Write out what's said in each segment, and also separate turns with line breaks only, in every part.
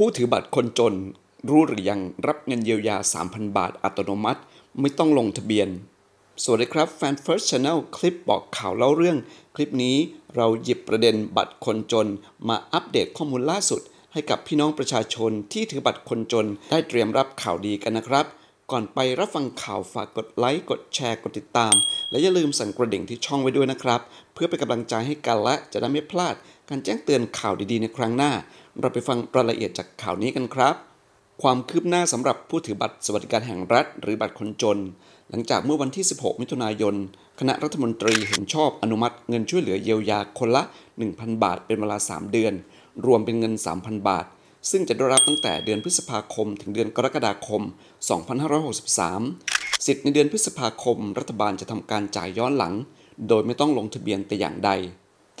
ผู้ถือบัตรคนจนรู้หรือยังรับเงินเยียวยา 3,000 บาทอัตโนมัติไม่ต้องลงทะเบียน สวัสดีครับแฟน First Channel คลิปบอกข่าวเล่าเรื่อง คลิปนี้เราหยิบประเด็นบัตรคนจนมาอัปเดตข้อมูลล่าสุด ให้กับพี่น้องประชาชนที่ถือบัตรคนจนได้เตรียมรับข่าวดีกันนะครับ ก่อนไปรับฟังข่าวฝากกดไลค์กดแชร์กดติดตาม และอย่าลืมสั่นกระดิ่งที่ช่องไว้ด้วยนะครับเพื่อเป็นกำลังใจให้กันและจะได้ไม่พลาดการแจ้งเตือนข่าวดี ๆ ในครั้งหน้า เราไปฟังรายละเอียดจากข่าวนี้กันครับ ความคืบหน้าสำหรับผู้ถือบัตรสวัสดิการแห่งรัฐ หรือบัตรคนจน หลังจากเมื่อวันที่ 16 มิถุนายน คณะรัฐมนตรีเห็นชอบอนุมัติเงินช่วยเหลือเยียวยาคนละ 1,000 บาทเป็นเวลา 3 เดือน รวมเป็นเงิน 3,000 บาท ซึ่งจะได้รับตั้งแต่เดือนพฤษภาคม ถึงเดือนกรกฎาคม 2563สิทธิ์ในเดือนพฤษภาคม รัฐบาลจะทำการจ่ายย้อนหลัง โดยไม่ต้องลงทะเบียนแต่อย่างใด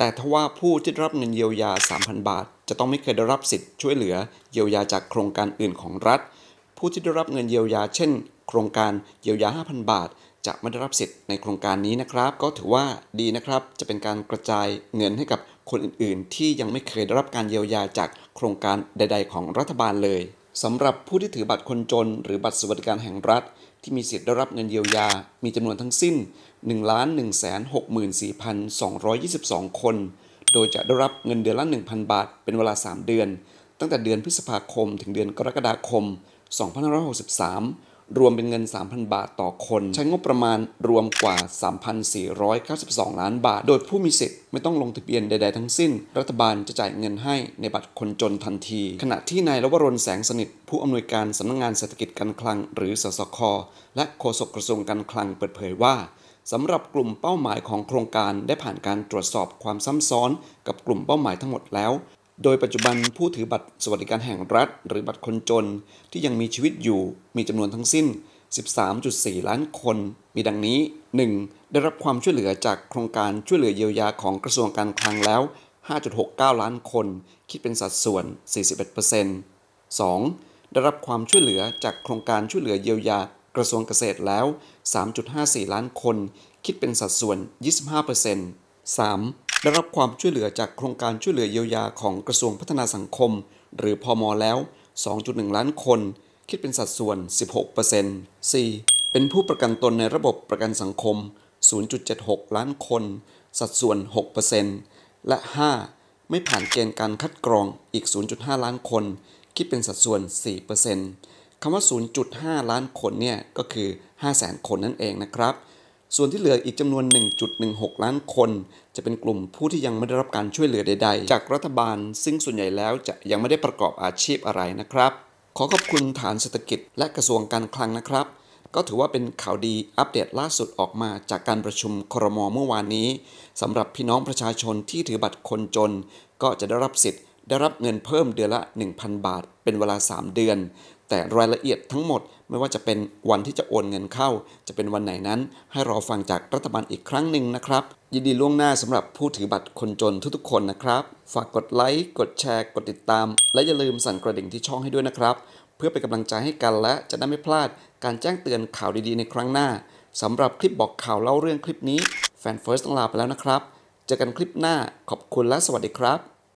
แต่ทว่าผู้ที่รับเงินเยียวยา 3,000 บาท จะต้องไม่เคยได้รับสิทธิ์ช่วยเหลือเยียวยาจากโครงการอื่นของรัฐ ผู้ที่ได้รับเงินเยียวยาเช่น โครงการเยียวยา 5,000 บาท จะไม่ได้รับสิทธิ์ในโครงการนี้นะครับ ก็ถือว่าดีนะครับ จะเป็นการกระจายเงินให้กับคนอื่นๆ ที่ยังไม่เคยได้รับการเยียวยาจากโครงการใด ๆ ของรัฐบาลเลยสำหรับผู้ที่ถือบัตรคนจนหรือบัตรสวัสดิการแห่งรัฐ ที่มีสิทธิ์ได้รับเงินเยียวยา มีจำนวนทั้งสิ้น 1,164,222 คน โดยจะได้รับเงินเดือนละ1,000 บาท เป็นเวลา 3 เดือน ตั้งแต่เดือนพฤษภาคม ถึงเดือนกรกฎาคม 2563รวมเป็นเงิน 3,000 บาทต่อคน ใช้งบประมาณรวมกว่า 3,492 ล้านบาท โดยผู้มีสิทธิ์ไม่ต้องลงทะเบียนใด ๆทั้งสิ้น รัฐบาลจะจ่ายเงินให้ในบัตรคนจนทันที ขณะที่นายรวรนแสงสนิทผู้อำนวยการสำนักงงานเศรษฐกิจการคลังหรือสสคและโฆษกกระทรวงการคลังเปิดเผยว่าสำหรับกลุ่มเป้าหมายของโครงการได้ผ่านการตรวจสอบความซ้ำซ้อนกับกลุ่มเป้าหมายทั้งหมดแล้วโดยปัจจุบันผู้ถือบัตรสวัสดิการแห่งรัฐหรือบัตรคนจนที่ยังมีชีวิตอยู่มีจำนวนทั้งสิ้น 13.4 ล้านคน มีดังนี้ 1. ได้รับความช่วยเหลือจากโครงการช่วยเหลือเยียวยาของกระทรวงการคลังแล้ว 5.69 ล้านคน คิดเป็นสัดส่วน 41% 2. ได้รับความช่วยเหลือจากโครงการช่วยเหลือเยียวยากระทรวงเกษตรแล้ว 3.54 ล้านคน คิดเป็นสัดส่วน 25% 3. ได้รับความช่วยเหลือจากโครงการช่วยเหลือเยียวยาของกระทรวงพัฒนาสังคม หรือพอมอแล้ว 2.1 ล้านคน คิดเป็นสัดส่วน 16% 4. เป็นผู้ประกันตนในระบบประกันสังคม 0.76 ล้านคน สัดส่วน 6%และ 5. ไม่ผ่านเกณฑ์การคัดกรองอีก 0.5 ล้านคน คิดเป็นสัดส่วน 4%คำว่า 0.5 ล้านคนเนี่ยก็คือ 5 0 0 0 0 0 คนนั่นเองนะครับส่วนที่เหลืออีกจำนวน 1.16 ล้านคน จะเป็นกลุ่มผู้ที่ยังไม่ได้รับการช่วยเหลือใดๆ จากรัฐบาลซึ่งส่วนใหญ่แล้วจะยังไม่ได้ประกอบอาชีพอะไรนะครับ ขอขอบคุณฐานเศรษฐกิจและกระทรวงการคลังนะครับ ก็ถือว่าเป็นข่าวดีอัปเดตล่าสุดออกมา จากการประชุมครมเมื่อวานนี้สำหรับพี่น้องประชาชนที่ถือบัตรคนจน ก็จะได้รับสิทธิ์ได้รับเงินเพิ่มเดือนละ 1,000 บาท เป็นเวลา 3 เดือน แต่รายละเอียดทั้งหมดไม่ว่าจะเป็นวันที่จะโอนเงินเข้า จะเป็นวันไหนนั้น ให้รอฟังจากรัฐบาลอีกครั้งหนึ่งนะครับ ยินดีล่วงหน้าสำหรับผู้ถือบัตรคนจนทุกๆคนนะครับ ฝากกดไลค์กดแชร์กดติดตาม และอย่าลืมสั่นกระดิ่งที่ช่องให้ด้วยนะครับ เพื่อเป็นกำลังใจให้กันและจะได้ไม่พลาดการแจ้งเตือนข่าวดีๆในครั้งหน้าสำหรับคลิปบอกข่าวเล่าเรื่องคลิปนี้แฟนเฟิร์สต้องลาไปแล้วนะครับเจอกันคลิปหน้าขอบคุณและสวัสดีครับ